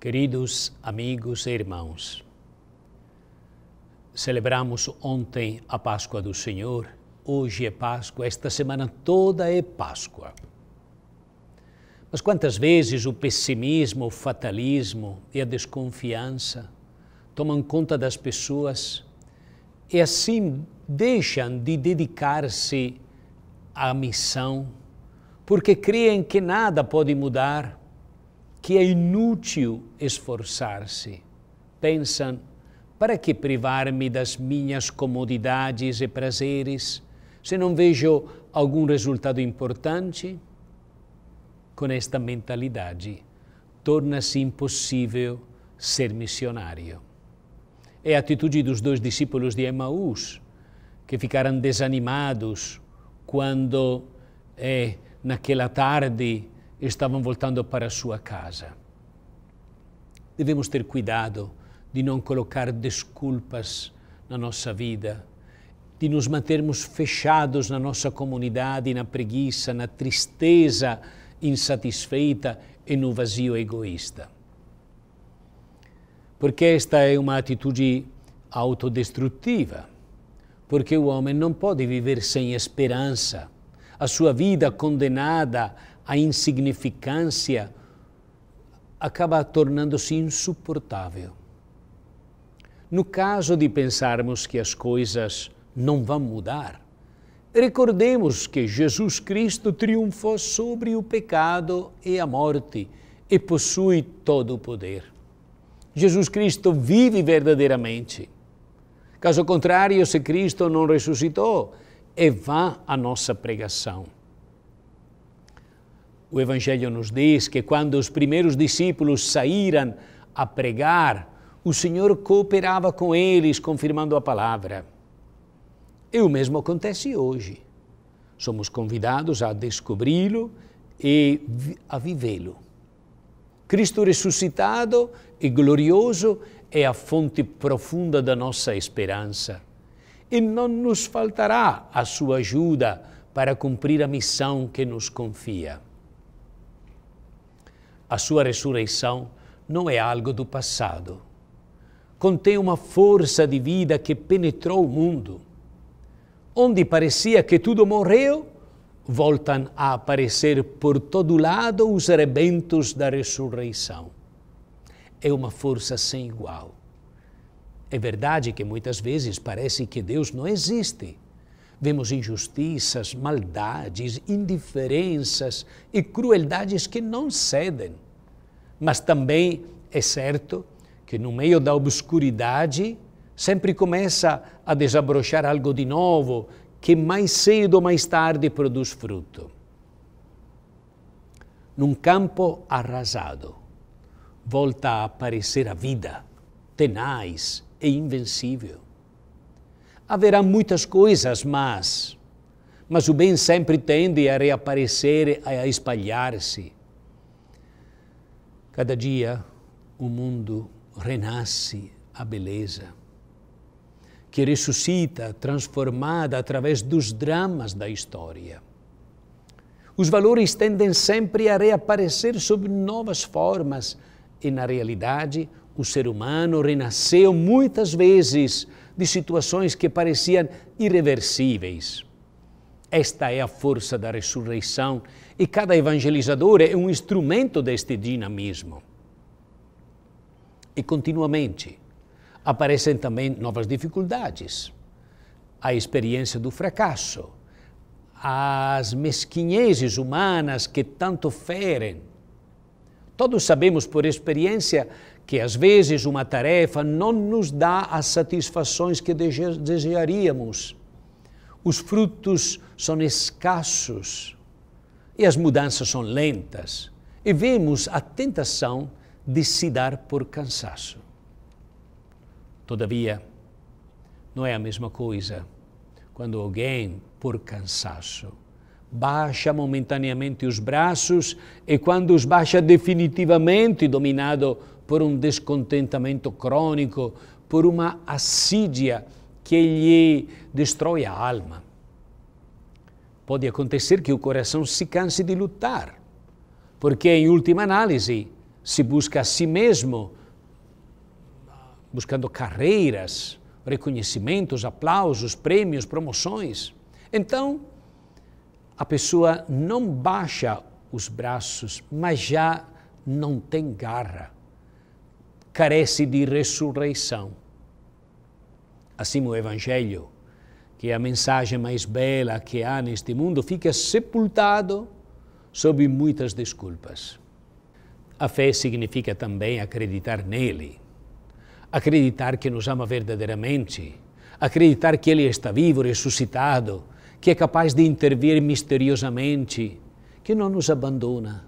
Queridos amigos e irmãos, celebramos ontem a Páscoa do Senhor, hoje é Páscoa, esta semana toda é Páscoa. Mas quantas vezes o pessimismo, o fatalismo e a desconfiança tomam conta das pessoas e assim deixam de dedicar-se à missão, porque creem que nada pode mudar, que é inútil esforçar-se. Pensam, para que privar-me das minhas comodidades e prazeres se não vejo algum resultado importante? Com esta mentalidade, torna-se impossível ser missionário. É a atitude dos dois discípulos de Emmaus, que ficaram desanimados quando, é, naquela tarde, estavam voltando para sua casa. Devemos ter cuidado de não colocar desculpas na nossa vida, de nos mantermos fechados na nossa comunidade, na preguiça, na tristeza insatisfeita e no vazio egoísta. Porque esta é uma atitude autodestrutiva, porque o homem não pode viver sem esperança. A sua vida condenada a insignificância acaba tornando-se insuportável. No caso de pensarmos que as coisas não vão mudar, recordemos que Jesus Cristo triunfou sobre o pecado e a morte e possui todo o poder. Jesus Cristo vive verdadeiramente. Caso contrário, se Cristo não ressuscitou, é vã a nossa pregação. O Evangelho nos diz que quando os primeiros discípulos saíram a pregar, o Senhor cooperava com eles, confirmando a palavra. E o mesmo acontece hoje. Somos convidados a descobri-lo e a vivê-lo. Cristo ressuscitado e glorioso é a fonte profunda da nossa esperança. E não nos faltará a sua ajuda para cumprir a missão que nos confia. A sua ressurreição não é algo do passado. Contém uma força de vida que penetrou o mundo. Onde parecia que tudo morreu, voltam a aparecer por todo lado os rebentos da ressurreição. É uma força sem igual. É verdade que muitas vezes parece que Deus não existe Vemos injustiças, maldades, indiferenças e crueldades que não cedem. Mas também é certo que no meio da obscuridade sempre começa a desabrochar algo de novo que mais cedo ou mais tarde produz fruto. Num campo arrasado, volta a aparecer a vida, tenaz e invencível Haverá muitas coisas más, mas o bem sempre tende a reaparecer, a espalhar-se. Cada dia o mundo renasce a beleza, que ressuscita, transformada através dos dramas da história. Os valores tendem sempre a reaparecer sob novas formas e, na realidade, o ser humano renasceu muitas vezes de situações que pareciam irreversíveis. Esta é a força da ressurreição e cada evangelizador é um instrumento deste dinamismo. E continuamente aparecem também novas dificuldades. A experiência do fracasso, as mesquinhezes humanas que tanto ferem Todos sabemos por experiência que às vezes uma tarefa não nos dá as satisfações que desejaríamos. Os frutos são escassos e as mudanças são lentas, e vemos a tentação de se dar por cansaço. Todavia, não é a mesma coisa quando alguém, por cansaço, baixa momentaneamente os braços e, quando os baixa definitivamente, dominado por um descontentamento crônico, por uma assídia que lhe destrói a alma. Pode acontecer que o coração se canse de lutar, porque, em última análise, se busca a si mesmo, buscando carreiras, reconhecimentos, aplausos, prêmios, promoções. Então, a pessoa não baixa os braços, mas já não tem garra, carece de ressurreição. Assim, o Evangelho, que é a mensagem mais bela que há neste mundo, fica sepultado sob muitas desculpas. A fé significa também acreditar nele, acreditar que nos ama verdadeiramente, acreditar que ele está vivo, ressuscitado, que é capaz de intervir misteriosamente, que não nos abandona,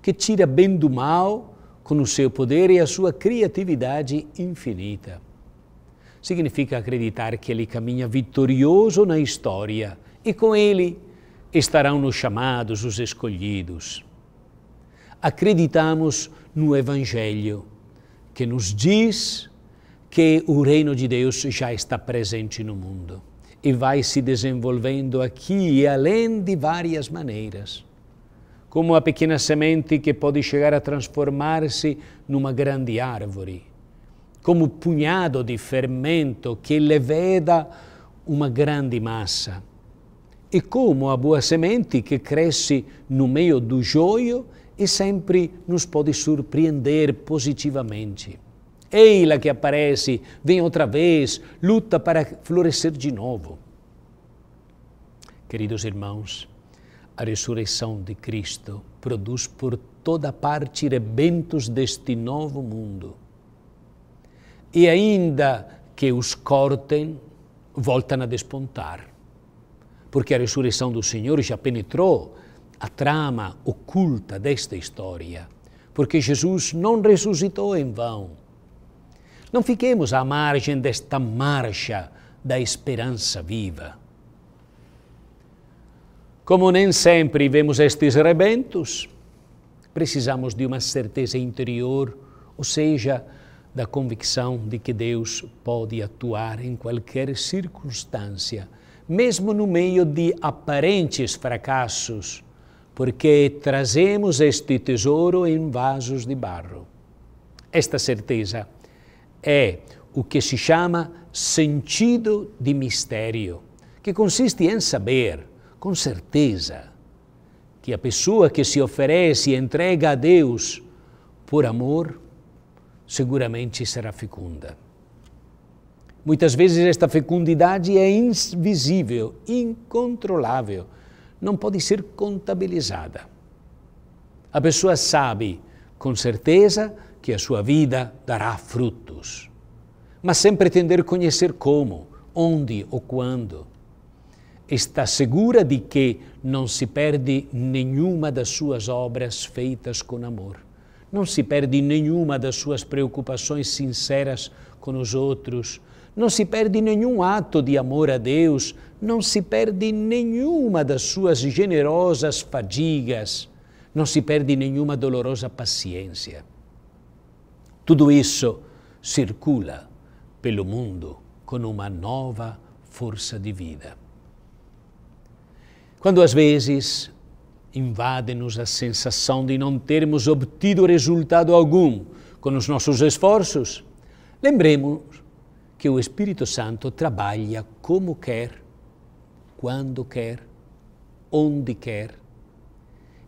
que tira bem do mal com o seu poder e a sua criatividade infinita. Significa acreditar que ele caminha vitorioso na história e com ele estarão nos chamados, os escolhidos. Acreditamos no Evangelho, que nos diz que o reino de Deus já está presente no mundo e vai se desenvolvendo aqui e além de várias maneiras. Como a pequena semente que pode chegar a transformar-se numa grande árvore. Como punhado de fermento que leveda uma grande massa. E como a boa semente que cresce no meio do joio e sempre nos pode surpreender positivamente. Eila que aparece, vem outra vez, luta para florescer de novo. Queridos irmãos, a ressurreição de Cristo produz por toda parte rebentos deste novo mundo. E ainda que os cortem, voltam a despontar. Porque a ressurreição do Senhor já penetrou a trama oculta desta história. Porque Jesus não ressuscitou em vão não fiquemos à margem desta marcha da esperança viva. Como nem sempre vemos estes rebentos, precisamos de uma certeza interior, ou seja, da convicção de que Deus pode atuar em qualquer circunstância, mesmo no meio de aparentes fracassos, porque trazemos este tesouro em vasos de barro. Esta certeza é o que se chama sentido de mistério, que consiste em saber, com certeza, que a pessoa que se oferece e entrega a Deus por amor, seguramente será fecunda. Muitas vezes esta fecundidade é invisível, incontrolável, não pode ser contabilizada. A pessoa sabe, com certeza, que a sua vida dará frutos. Mas sem pretender conhecer como, onde ou quando. Está segura de que não se perde nenhuma das suas obras feitas com amor. Não se perde nenhuma das suas preocupações sinceras com os outros. Não se perde nenhum ato de amor a Deus. Não se perde nenhuma das suas generosas fadigas. Não se perde nenhuma dolorosa paciência. Tudo isso circula pelo mundo com uma nova força de vida. Quando às vezes invade-nos a sensação de não termos obtido resultado algum com os nossos esforços, lembremos que o Espírito Santo trabalha como quer, quando quer, onde quer,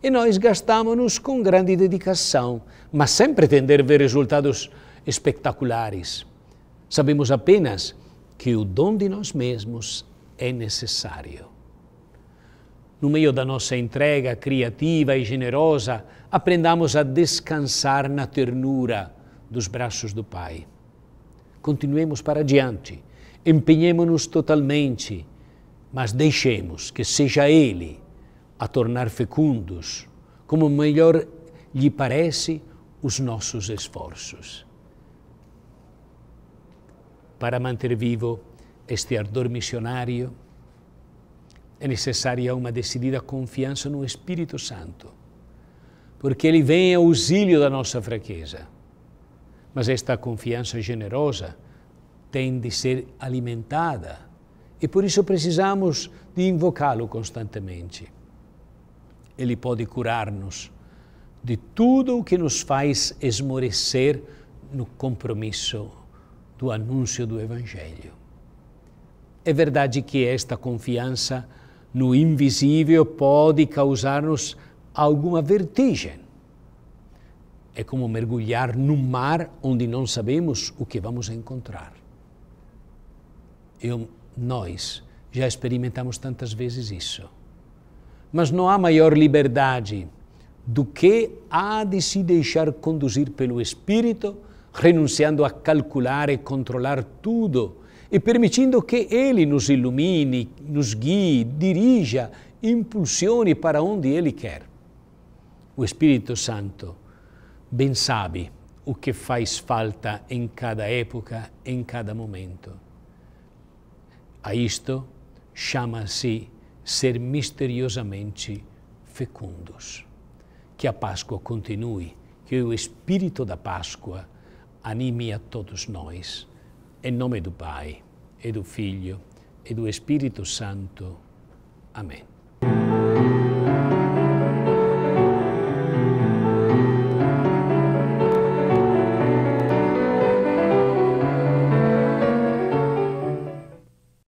e nós gastamos-nos com grande dedicação, mas sem pretender ver resultados espetaculares. Sabemos apenas que o dom de nós mesmos é necessário. No meio da nossa entrega criativa e generosa, aprendamos a descansar na ternura dos braços do Pai. Continuemos para diante, empenhemos-nos totalmente, mas deixemos que seja Ele a tornar fecundos, como melhor lhe parece, os nossos esforços. Para manter vivo este ardor missionário, é necessária uma decidida confiança no Espírito Santo, porque ele vem ao auxílio da nossa fraqueza. Mas esta confiança generosa tem de ser alimentada e por isso precisamos de invocá-lo constantemente. Ele pode curar-nos de tudo o que nos faz esmorecer no compromisso do anúncio do Evangelho. É verdade que esta confiança no invisível pode causar-nos alguma vertigem. É como mergulhar num mar onde não sabemos o que vamos encontrar. Eu, nós já experimentamos tantas vezes isso. Mas não há maior liberdade do que há de se deixar conduzir pelo Espírito, renunciando a calcular e controlar tudo e permitindo que Ele nos ilumine, nos guie, dirija, impulsione para onde Ele quer. O Espírito Santo bem sabe o que faz falta em cada época, em cada momento. A isto chama-se ser misteriosamente fecundos. Que a Páscoa continue, que o espírito da Páscoa anime a todos nós. Em nome do Pai, e do Filho, e do Espírito Santo. Amém.